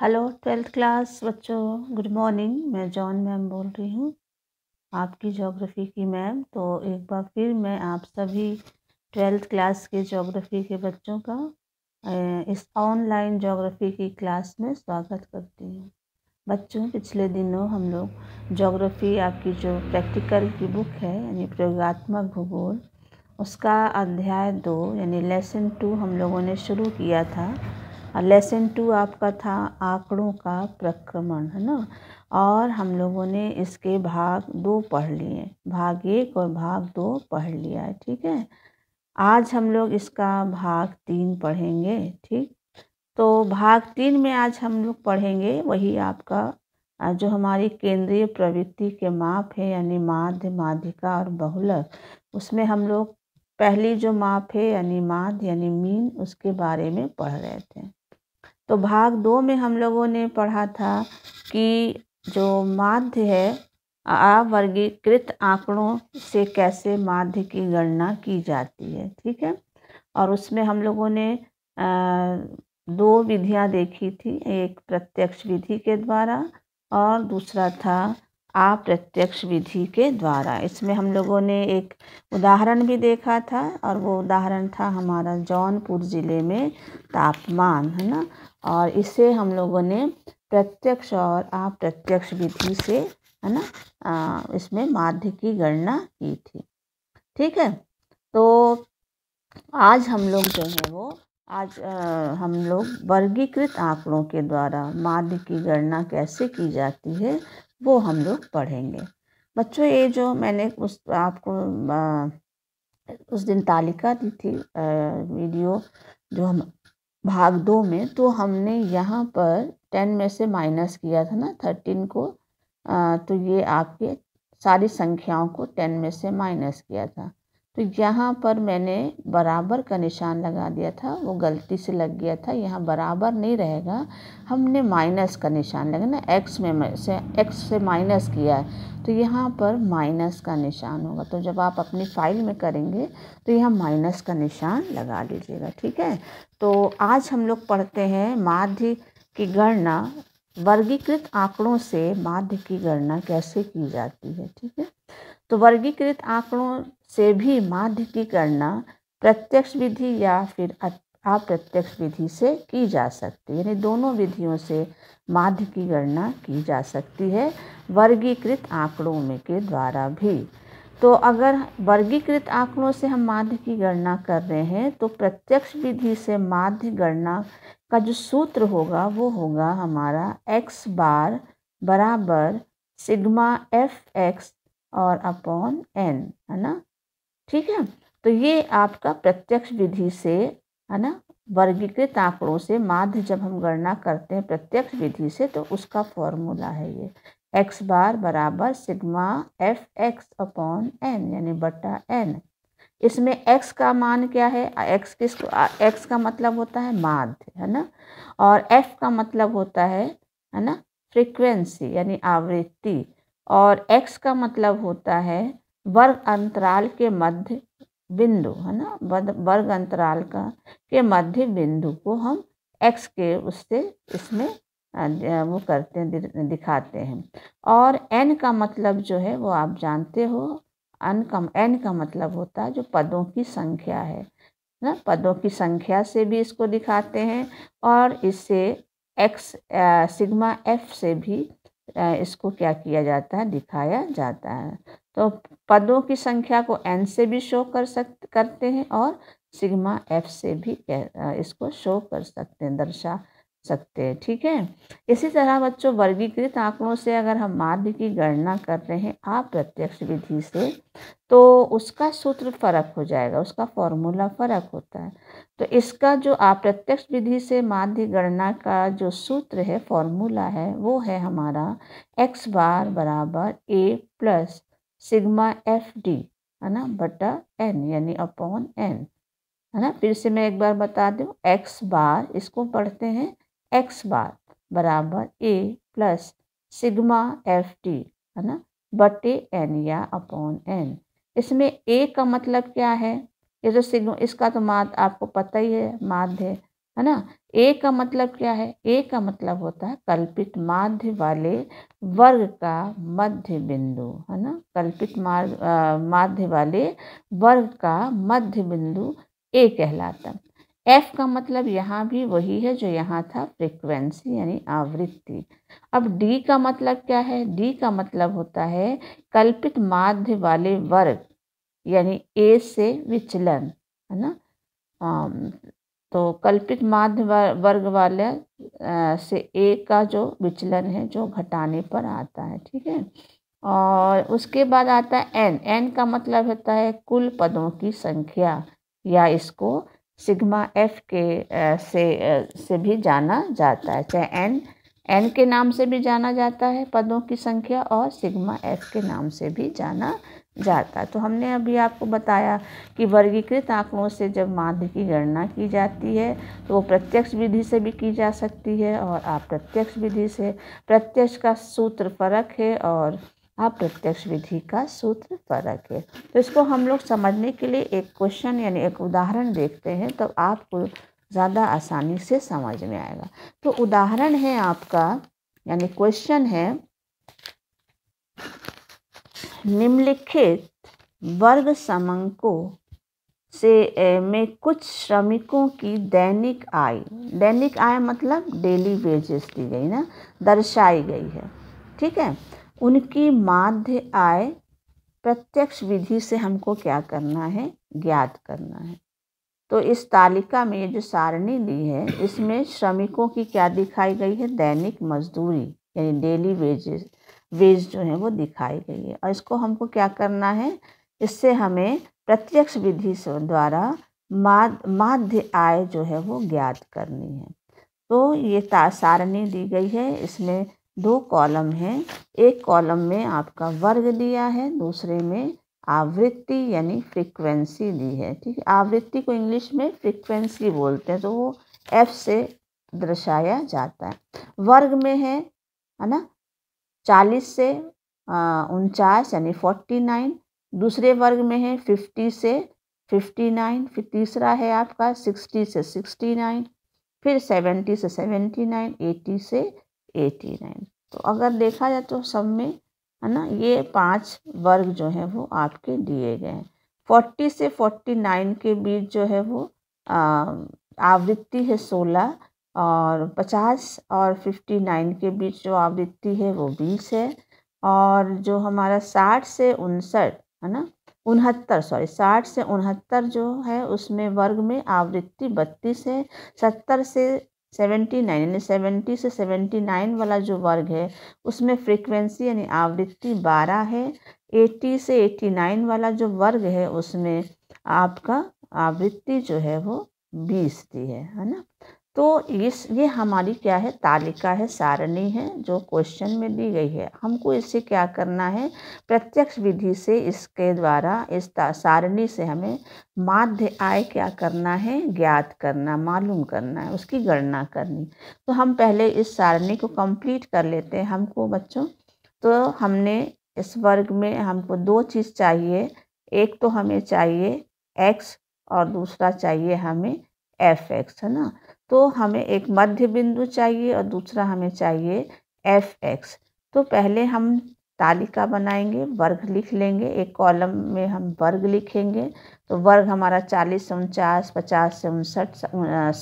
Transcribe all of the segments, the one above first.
hello twelfth class बच्चों good morning मैं John ma'am बोल रही हूँ आपकी ज्योग्राफी की मैम तो एक बार फिर मैं आप सभी ट्वेल्थ क्लास के ज्योग्राफी के बच्चों का इस ऑनलाइन ज्योग्राफी की क्लास में स्वागत करती हूँ बच्चों पिछले दिनों हम लोग ज्योग्राफी आपकी जो प्रैक्टिकल की बुक है यानी प्रयोगात्मक भूगोल उसका अध्याय दो यानी लेसन टू हम लोगों ने शुरू किया था लेसन टू आपका था आंकड़ों का प्रक्रमण है ना और हम लोगों ने इसके भाग दो पढ़ लिए भाग एक और भाग दो पढ़ लिया है ठीक है आज हम लोग इसका भाग तीन पढ़ेंगे ठीक तो भाग तीन में आज हम लोग पढ़ेंगे वही आपका जो हमारी केंद्रीय प्रवृत्ति के माप है यानी माध्य माध्यिका और बहुलक उसमें हम लोग पहली जो माप है यानी माध्य यानी मीन उसके बारे में पढ़ रहे थे तो भाग दो में हम लोगों ने पढ़ा था कि जो माध्य है अवर्गीकृत आंकड़ों से कैसे माध्य की गणना की जाती है ठीक है और उसमें हम लोगों ने दो विधियां देखी थी एक प्रत्यक्ष विधि के द्वारा और दूसरा था अप्रत्यक्ष विधि के द्वारा इसमें हम लोगों ने एक उदाहरण भी देखा था और वो उदाहरण था हमारा जौनपुर ज़िले में तापमान है ना और इसे हम लोगों ने प्रत्यक्ष और अप्रत्यक्ष विधि से है ना आ, इसमें माध्य की गणना की थी ठीक है तो आज हम लोग जो है वो आज आ, हम लोग वर्गीकृत आंकड़ों के द्वारा माध्य की गणना कैसे की जाती है वो हम लोग पढ़ेंगे बच्चों ये जो मैंने उस आपको आ, उस दिन तालिका दी थी वीडियो जो हम भाग दो में तो हमने यहाँ पर टेन में से माइनस किया था ना थर्टीन को आ, तो ये आपके सारी संख्याओं को टेन में से माइनस किया था तो यहाँ पर मैंने बराबर का निशान लगा दिया था वो गलती से लग गया था यहाँ बराबर नहीं रहेगा हमने माइनस का निशान लगाना ना एक्स में से एक्स से माइनस किया है तो यहाँ पर माइनस का निशान होगा तो जब आप अपनी फाइल में करेंगे तो यहाँ माइनस का निशान लगा दीजिएगा ठीक है तो आज हम लोग पढ़ते हैं माध्य की गणना वर्गीकृत आंकड़ों से माध्य की गणना कैसे की जाती है ठीक है तो वर्गीकृत आंकड़ों से भी माध्य की गणना प्रत्यक्ष विधि या फिर अप्रत्यक्ष विधि से की जा सकती है यानी दोनों विधियों से माध्य की गणना की जा सकती है वर्गीकृत आंकड़ों में के द्वारा भी तो अगर वर्गीकृत आंकड़ों से हम माध्य की गणना कर रहे हैं तो प्रत्यक्ष विधि से माध्य गणना का जो सूत्र होगा वो होगा हमारा एक्स बार बराबर सिग्मा एफ एक्स और अपॉन एन है ना ठीक है तो ये आपका प्रत्यक्ष विधि से है ना वर्गीकृत आंकड़ों से माध्य जब हम गणना करते हैं प्रत्यक्ष विधि से तो उसका फॉर्मूला है ये एक्स बार बराबर sigma f x upon n यानी बटा एन इसमें एक्स का मान क्या है एक्स किस एक्स का मतलब होता है माध्य है ना और एफ का मतलब होता है है ना फ्रीक्वेंसी यानी आवृत्ति और एक्स का मतलब होता है वर्ग अंतराल के मध्य बिंदु है ना वर्ग अंतराल का के मध्य बिंदु को हम एक्स के उससे इसमें वो करते हैं दिखाते हैं और एन का मतलब जो है वो आप जानते हो अन का एन का मतलब होता है जो पदों की संख्या है ना पदों की संख्या से भी इसको दिखाते हैं और इससे एक्स सिग्मा एफ से भी इसको क्या किया जाता है दिखाया जाता है तो पदों की संख्या को एन से भी शो कर सक करते हैं और सिग्मा एफ से भी इसको शो कर सकते हैं दर्शा सकते हैं ठीक है इसी तरह बच्चों वर्गीकृत आंकड़ों से अगर हम माध्य की गणना कर रहे हैं अप्रत्यक्ष विधि से तो उसका सूत्र फर्क हो जाएगा उसका फॉर्मूला फर्क होता है तो इसका जो अप्रत्यक्ष विधि से माध्य गणना का जो सूत्र है फॉर्मूला है वो है हमारा एक्स बार बराबर A plus sigma f d है ना बटा एन यानी अपॉन एन है ना फिर से मैं एक बार बता दूँ एक्स बार इसको पढ़ते हैं एक्स बार बराबर A plus sigma f t है ना बटे एन या अपॉन एन इसमें ए का मतलब क्या है ये जो सिग्मा इसका तो माध आपको पता ही है माध्य है ना ए का मतलब क्या है ए का मतलब होता है कल्पित माध्य वाले वर्ग का मध्य बिंदु है ना कल्पित माध्य वाले वर्ग का मध्य बिंदु ए कहलाता है एफ का मतलब यहाँ भी वही है जो यहाँ था फ्रिक्वेंसी यानी आवृत्ति अब डी का मतलब क्या है डी का मतलब होता है कल्पित माध्य वाले वर्ग यानी ए से विचलन है ना आ, तो कल्पित माध्य वर्ग वाले से ए का जो विचलन है जो घटाने पर आता है ठीक है और उसके बाद आता है एन एन का मतलब होता है कुल पदों की संख्या या इसको सिग्मा एफ के से से भी जाना जाता है चाहे एन एन के नाम से भी जाना जाता है पदों की संख्या और सिग्मा एफ के नाम से भी जाना जाता है तो हमने अभी आपको बताया कि वर्गीकृत आंकड़ों से जब माध्य की गणना की जाती है तो वो प्रत्यक्ष विधि से भी की जा सकती है और आप प्रत्यक्ष विधि से प्रत्यक्ष का सूत्र फर्क है और अप्रत्यक्ष विधि का सूत्र फर्क है तो इसको हम लोग समझने के लिए एक क्वेश्चन यानी एक उदाहरण देखते हैं तो आपको ज़्यादा आसानी से समझ में आएगा तो उदाहरण है आपका यानी क्वेश्चन है निम्नलिखित वर्ग समंकों से में कुछ श्रमिकों की दैनिक आय दैनिक आय मतलब डेली वेजेस दी गई ना दर्शाई गई है ठीक है उनकी माध्य आय प्रत्यक्ष विधि से हमको क्या करना है ज्ञात करना है तो इस तालिका में ये जो सारणी दी है इसमें श्रमिकों की क्या दिखाई गई है दैनिक मजदूरी यानी डेली वेजेस वेज जो है वो दिखाई गई है और इसको हमको क्या करना है इससे हमें प्रत्यक्ष विधि से द्वारा माध्य आय जो है वो ज्ञात करनी है तो ये सारणी दी गई है इसमें दो कॉलम हैं एक कॉलम में आपका वर्ग दिया है दूसरे में आवृत्ति यानी फ्रिक्वेंसी दी है ठीक है आवृत्ति को इंग्लिश में फ्रिक्वेंसी बोलते हैं तो वो एफ से दर्शाया जाता है वर्ग में है है ना चालीस से उनचास यानी फोर्टी नाइन दूसरे वर्ग में है फिफ्टी से फिफ्टी नाइन फिर तीसरा है आपका सिक्सटी से सिक्सटी नाइन फिर सेवेंटी से सेवेंटी नाइन एटी से एटी नाइन तो अगर देखा जाए तो सब में है ना ये पांच वर्ग जो है वो आपके दिए गए हैं फोर्टी से फोर्टी नाइन के बीच जो है वो आवृत्ति है सोलह और पचास और फिफ्टी नाइन के बीच जो आवृत्ति है वो बीस है और जो हमारा साठ से उनसठ है ना उनहत्तर सॉरी साठ से उनहत्तर जो है उसमें वर्ग में आवृत्ति बत्तीस है सत्तर से सेवेंटी नाइन यानी सेवेंटी से सेवेंटी नाइन वाला जो वर्ग है उसमें फ्रीक्वेंसी यानी आवृत्ति बारह है एट्टी से एट्टी नाइन वाला जो वर्ग है उसमें आपका आवृत्ति जो है वो बीस दी है है ना तो इस ये हमारी क्या है तालिका है सारणी है जो क्वेश्चन में दी गई है हमको इसे क्या करना है प्रत्यक्ष विधि से इसके द्वारा इस सारणी से हमें माध्य आय क्या करना है ज्ञात करना मालूम करना है उसकी गणना करनी तो हम पहले इस सारणी को कंप्लीट कर लेते हैं हमको बच्चों तो हमने इस वर्ग में हमको दो चीज़ चाहिए एक तो हमें चाहिए एक्स और दूसरा चाहिए हमें एफ एक्स है ना तो हमें एक मध्य बिंदु चाहिए और दूसरा हमें चाहिए एफ एक्स तो पहले हम तालिका बनाएंगे वर्ग लिख लेंगे एक कॉलम में हम वर्ग लिखेंगे तो वर्ग हमारा चालीस से उनचास पचास से उनसठ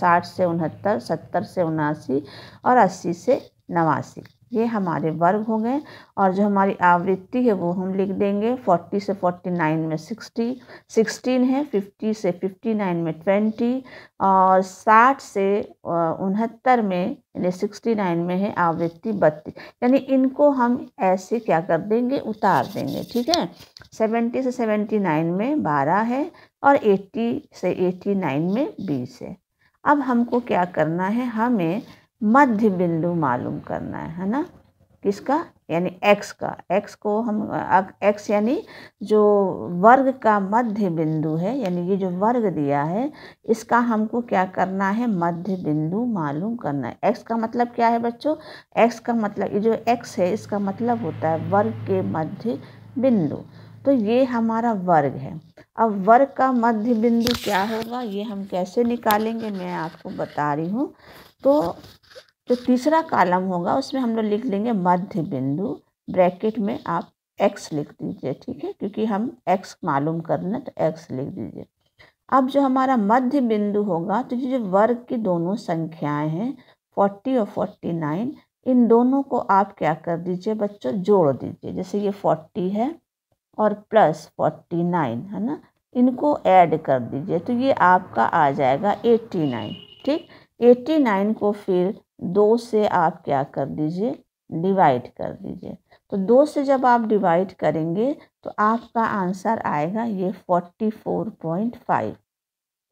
साठ से उनहत्तर सत्तर से उनासी और अस्सी से नवासी ये हमारे वर्ग हो गए और जो हमारी आवृत्ति है वो हम लिख देंगे फोर्टी से फोर्टी नाइन में सिक्सटी सिक्सटीन है फिफ्टी से फिफ्टी नाइन में ट्वेंटी और साठ से उनहत्तर में यानी सिक्सटी नाइन में है आवृत्ति बत्तीस यानी इनको हम ऐसे क्या कर देंगे उतार देंगे ठीक है सेवेंटी से सेवेंटी नाइन में बारह है और एट्टी से एट्टी नाइन में बीस है अब हमको क्या करना है हमें मध्य बिंदु मालूम करना है है ना किसका यानी एक्स का एक्स को हम एक्स यानी जो वर्ग का मध्य बिंदु है यानी ये जो वर्ग दिया है इसका हमको क्या करना है मध्य बिंदु मालूम करना है एक्स का मतलब क्या है बच्चों एक्स का मतलब ये जो एक्स है इसका मतलब होता है वर्ग के मध्य बिंदु तो ये हमारा वर्ग है अब वर्ग का मध्य बिंदु क्या होगा ये हम कैसे निकालेंगे मैं आपको बता रही हूँ तो तो तीसरा कालम होगा उसमें हम लोग लिख लेंगे मध्य बिंदु ब्रैकेट में आप एक्स लिख दीजिए ठीक है क्योंकि हम एक्स मालूम करना तो एक्स लिख दीजिए अब जो हमारा मध्य बिंदु होगा तो जो वर्ग की दोनों संख्याएं हैं फोर्टी और फोर्टी नाइन इन दोनों को आप क्या कर दीजिए बच्चों जोड़ दीजिए जैसे ये फोर्टी है और प्लस फोर्टी नाइन है ना इनको ऐड कर दीजिए तो ये आपका आ जाएगा एट्टी नाइन ठीक एट्टी नाइन को फिर दो से आप क्या कर दीजिए डिवाइड कर दीजिए तो दो से जब आप डिवाइड करेंगे तो आपका आंसर आएगा ये फोर्टी फोर पॉइंट फाइव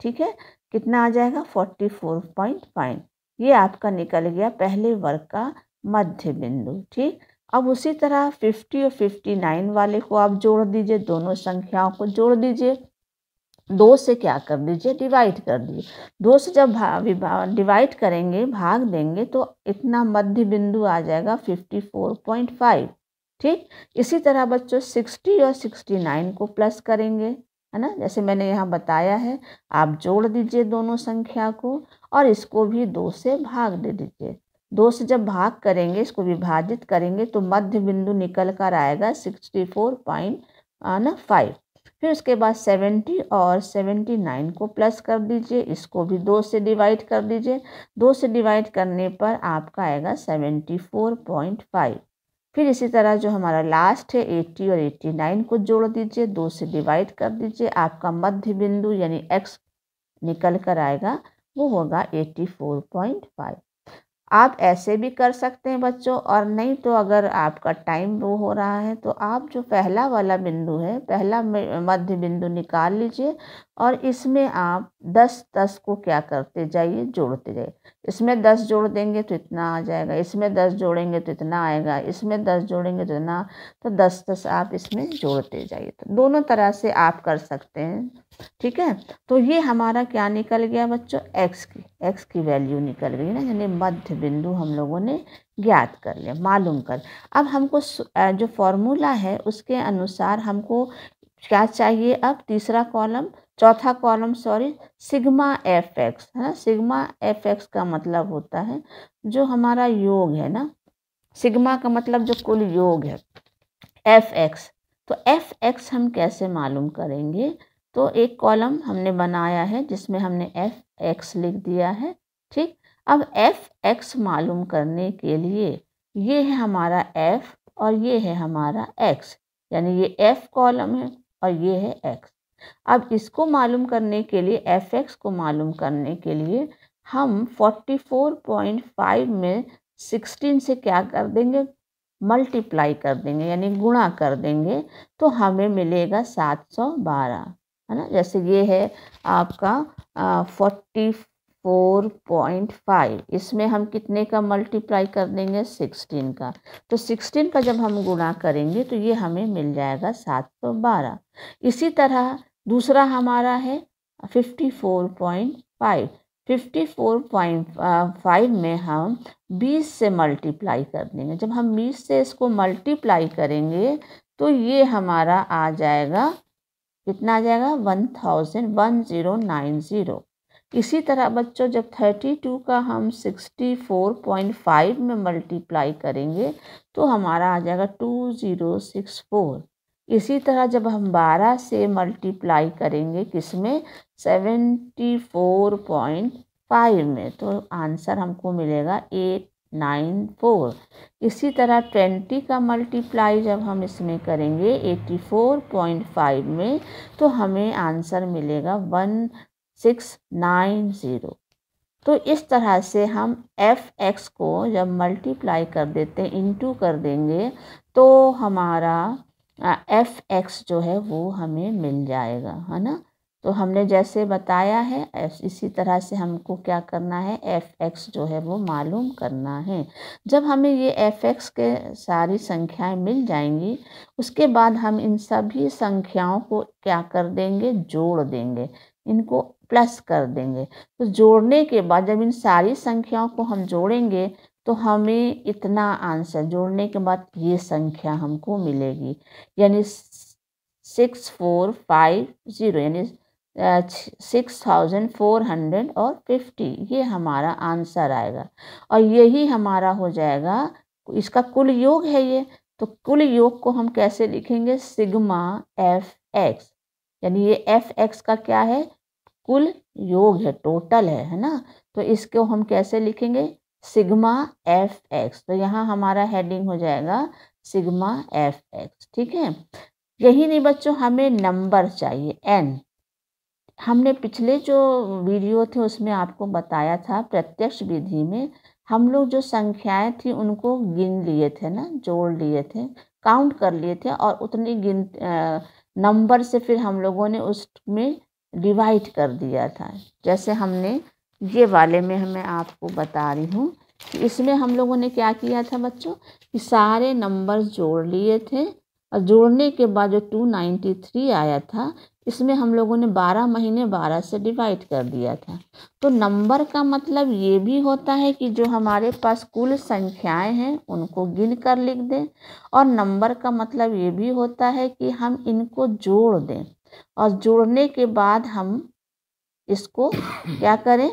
ठीक है कितना आ जाएगा फोर्टी फोर पॉइंट फाइव ये आपका निकल गया पहले वर्ग का मध्य बिंदु ठीक अब उसी तरह फिफ्टी और फिफ्टी नाइन वाले को आप जोड़ दीजिए दोनों संख्याओं को जोड़ दीजिए दो से क्या कर दीजिए डिवाइड कर दीजिए दो से जब डिवाइड करेंगे भाग देंगे तो इतना मध्य बिंदु आ जाएगा फिफ्टी फोर पॉइंट फाइव ठीक इसी तरह बच्चों सिक्सटी और सिक्सटी नाइन को प्लस करेंगे है ना जैसे मैंने यहाँ बताया है आप जोड़ दीजिए दोनों संख्या को और इसको भी दो से भाग दे दीजिए दो से जब भाग करेंगे इसको विभाजित करेंगे तो मध्य बिंदु निकल कर आएगा सिक्सटी फोर पॉइंट ना फाइव फिर उसके बाद सेवेंटी और सेवेंटी नाइन को प्लस कर दीजिए इसको भी दो से डिवाइड कर दीजिए दो से डिवाइड करने पर आपका आएगा सेवेंटी फोर पॉइंट फाइव फिर इसी तरह जो हमारा लास्ट है एट्टी और एट्टी नाइन को जोड़ दीजिए दो से डिवाइड कर दीजिए आपका मध्य बिंदु यानी एक्स निकल कर आएगा वो होगा एट्टी फोर पॉइंट फाइव आप ऐसे भी कर सकते हैं बच्चों और नहीं तो अगर आपका टाइम वो हो रहा है तो आप जो पहला वाला बिंदु है पहला मध्य बिंदु निकाल लीजिए और इसमें आप दस दस को क्या करते जाइए जोड़ते जाइए इसमें दस जोड़ देंगे तो इतना आ जाएगा इसमें दस जोड़ेंगे तो इतना आएगा इसमें दस जोड़ेंगे तो इतना तो दस दस आप इसमें जोड़ते जाइए तो दोनों तरह से आप कर सकते हैं ठीक है तो ये हमारा क्या निकल गया बच्चों एक्स की एक्स की वैल्यू निकल गई ना यानी मध्य बिंदु हम लोगों ने ज्ञात कर लिया मालूम कर अब हमको जो फॉर्मूला है उसके अनुसार हमको क्या चाहिए अब तीसरा कॉलम चौथा column sorry sigma f x है ना सिग्मा एफ एक्स का मतलब होता है जो हमारा योग है ना सिग्मा का मतलब जो कुल योग है एफ एक्स तो एफ एक्स हम कैसे मालूम करेंगे तो एक कॉलम हमने बनाया है जिसमें हमने एफ एक्स लिख दिया है ठीक अब एफ एक्स मालूम करने के लिए ये है हमारा एफ और ये है हमारा एक्स यानी ये एफ कॉलम है और ये है एक्स अब इसको मालूम करने के लिए एफ एक्स को मालूम करने के लिए हम 44.5 में 16 से क्या कर देंगे मल्टीप्लाई कर देंगे यानी गुणा कर देंगे तो हमें मिलेगा 712 है ना जैसे ये है आपका फोर्टी फोर पॉइंट फाइव इसमें हम कितने का मल्टीप्लाई कर देंगे सिक्सटीन का तो सिक्सटीन का जब हम गुणा करेंगे तो ये हमें मिल जाएगा सात सौ बारह इसी तरह दूसरा हमारा है fifty four point five fifty four point five में हम बीस से मल्टीप्लाई कर देंगे जब हम बीस से इसको मल्टीप्लाई करेंगे तो ये हमारा आ जाएगा कितना आ जाएगा one thousand one zero nine zero इसी तरह बच्चों जब 32 का हम 64.5 में मल्टीप्लाई करेंगे तो हमारा आ जाएगा 2064 इसी तरह जब हम 12 से मल्टीप्लाई करेंगे किस में फाइव में तो आंसर हमको मिलेगा एट नाइन फोर इसी तरह ट्वेंटी का मल्टीप्लाई जब हम इसमें करेंगे एटी फोर पॉइंट फाइव में तो हमें आंसर मिलेगा वन सिक्स नाइन ज़ीरो तो इस तरह से हम एफ एक्स को जब मल्टीप्लाई कर देते हैं इंटू कर देंगे तो हमारा एफ एक्स जो है वो हमें मिल जाएगा है ना तो हमने जैसे बताया है इसी तरह से हमको क्या करना है एफ एक्स जो है वो मालूम करना है जब हमें ये एफ एक्स के सारी संख्याएं मिल जाएंगी उसके बाद हम इन सभी संख्याओं को क्या कर देंगे जोड़ देंगे इनको प्लस कर देंगे तो जोड़ने के बाद जब इन सारी संख्याओं को हम जोड़ेंगे तो हमें इतना आंसर जोड़ने के बाद ये संख्या हमको मिलेगी यानी सिक्स फोर फाइव ज़ीरो यानी सिक्स थाउजेंड फोर हंड्रेड और फिफ्टी ये हमारा आंसर आएगा और यही हमारा हो जाएगा इसका कुल योग है ये तो कुल योग को हम कैसे लिखेंगे सिग्मा एफ एक्स यानी ये एफ एक्स का क्या है कुल योग है टोटल है है ना तो इसको हम कैसे लिखेंगे सिग्मा एफ एक्स तो यहाँ हमारा हेडिंग हो जाएगा सिग्मा एफ एक्स ठीक है यही नहीं बच्चों हमें नंबर चाहिए एन हमने पिछले जो वीडियो थे उसमें आपको बताया था प्रत्यक्ष विधि में हम लोग जो संख्याएं थी उनको गिन लिए थे ना जोड़ लिए थे काउंट कर लिए थे और उतनी गिन नंबर से फिर हम लोगों ने उसमें डिवाइड कर दिया था जैसे हमने ये वाले में मैं आपको बता रही हूँ कि इसमें हम लोगों ने क्या किया था बच्चों कि सारे नंबर जोड़ लिए थे और जोड़ने के बाद जो टू नाइन्टी थ्री आया था इसमें हम लोगों ने बारह महीने बारह से डिवाइड कर दिया था तो नंबर का मतलब ये भी होता है कि जो हमारे पास कुल संख्याएं हैं उनको गिन कर लिख दें और नंबर का मतलब ये भी होता है कि हम इनको जोड़ दें और जोड़ने के बाद हम इसको क्या करें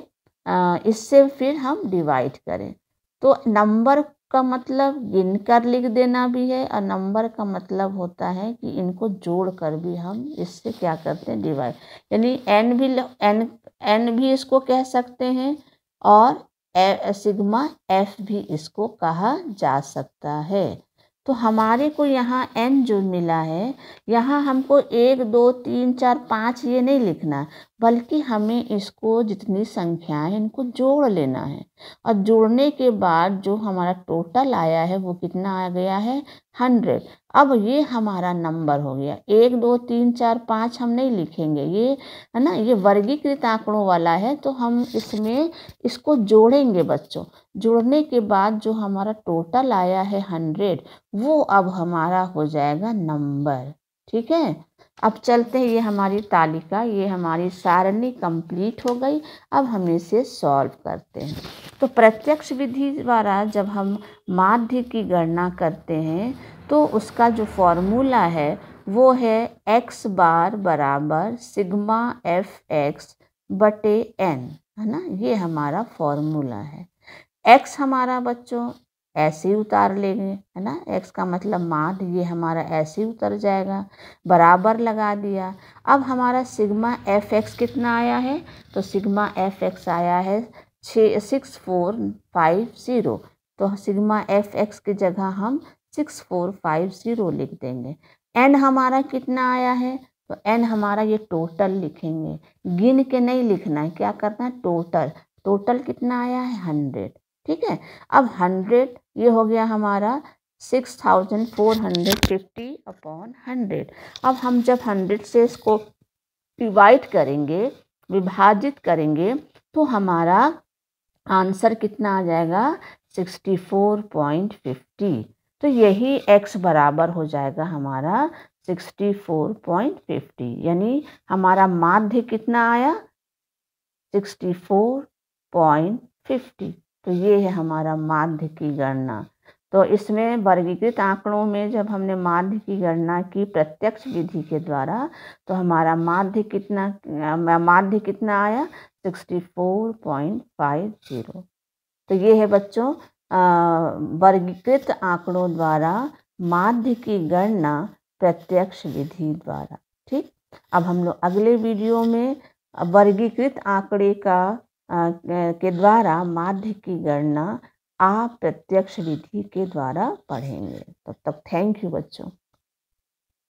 इससे फिर हम डिवाइड करें तो नंबर का मतलब गिन कर लिख देना भी है और नंबर का मतलब होता है कि इनको जोड़ कर भी हम इससे क्या करते हैं डिवाइड यानी एन भी एन एन भी इसको कह सकते हैं और ए, सिग्मा एफ भी इसको कहा जा सकता है तो हमारे को यहाँ n जो मिला है यहाँ हमको एक दो तीन चार पाँच ये नहीं लिखना बल्कि हमें इसको जितनी संख्याएं इनको जोड़ लेना है और जोड़ने के बाद जो हमारा टोटल आया है वो कितना आ गया है हंड्रेड अब ये हमारा नंबर हो गया एक दो तीन चार पाँच हम नहीं लिखेंगे ये है ना ये वर्गीकृत आंकड़ों वाला है तो हम इसमें इसको जोड़ेंगे बच्चों जोड़ने के बाद जो हमारा टोटल आया है हंड्रेड वो अब हमारा हो जाएगा नंबर ठीक है अब चलते हैं ये हमारी तालिका ये हमारी सारणी कंप्लीट हो गई अब हम इसे सॉल्व करते हैं तो प्रत्यक्ष विधि द्वारा जब हम माध्य की गणना करते हैं तो उसका जो फॉर्मूला है वो है एक्स बार बराबर सिग्मा एफ एक्स बटे एन है ना ये हमारा फॉर्मूला है एक्स हमारा बच्चों ऐसे उतार लेंगे है ना एक्स का मतलब माध ये हमारा ऐसे उतर जाएगा बराबर लगा दिया अब हमारा सिग्मा एफ एक्स कितना आया है तो सिग्मा एफ एक्स आया है छ सिक्स फोर फाइव ज़ीरो तो सिग्मा एफ एक्स की जगह हम सिक्स फोर फाइव ज़ीरो लिख देंगे एन हमारा कितना आया है तो एन हमारा ये टोटल लिखेंगे गिन के नहीं लिखना है क्या करना है टोटल टोटल कितना आया है हंड्रेड ठीक है अब हंड्रेड ये हो गया हमारा six thousand four hundred fifty upon hundred अब हम जब हंड्रेड से इसको डिवाइड करेंगे विभाजित करेंगे तो हमारा आंसर कितना आ जाएगा सिक्सटी फोर पॉइंट फिफ्टी तो यही एक्स बराबर हो जाएगा हमारा सिक्सटी फोर पॉइंट फिफ्टी यानी हमारा माध्य कितना आया सिक्सटी फोर पॉइंट फिफ्टी तो ये है हमारा माध्य की गणना तो इसमें वर्गीकृत आंकड़ों में जब हमने माध्य की गणना की प्रत्यक्ष विधि के द्वारा तो हमारा माध्य कितना माध्य कितना आया 64.50 तो ये है बच्चों वर्गीकृत आंकड़ों द्वारा माध्य की गणना प्रत्यक्ष विधि द्वारा ठीक अब हम लोग अगले वीडियो में वर्गीकृत आंकड़े का के द्वारा माध्य की गणना आप प्रत्यक्ष विधि के द्वारा पढ़ेंगे तब तक थैंक यू बच्चों